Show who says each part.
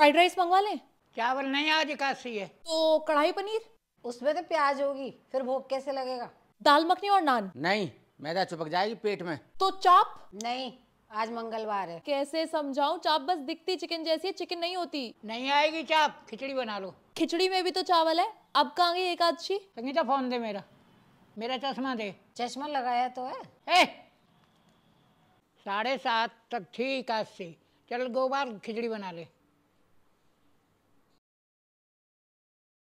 Speaker 1: fried rice मंगवा लें चावल नहीं आज इक्यासी है तो कढ़ाई पनीर उसमें तो प्याज
Speaker 2: होगी फिर भोग कैसे लगेगा
Speaker 3: दाल मखनी और नान नहीं मैदा चुपक जाएगी पेट में
Speaker 2: तो चाप नहीं आज मंगलवार है कैसे समझाऊं चाप बस दिखती चिकन जैसी है चिकन नहीं होती नहीं आएगी चाप खिचड़ी बना लो खिचड़ी में भी तो चावल है अब कहाँ गई एक आदशी
Speaker 1: संगीता तो फोन दे मेरा मेरा चश्मा दे चश्मा लगाया तो है
Speaker 4: साढ़े सात तक ठीक आज से चल दो बार खिचड़ी बना ले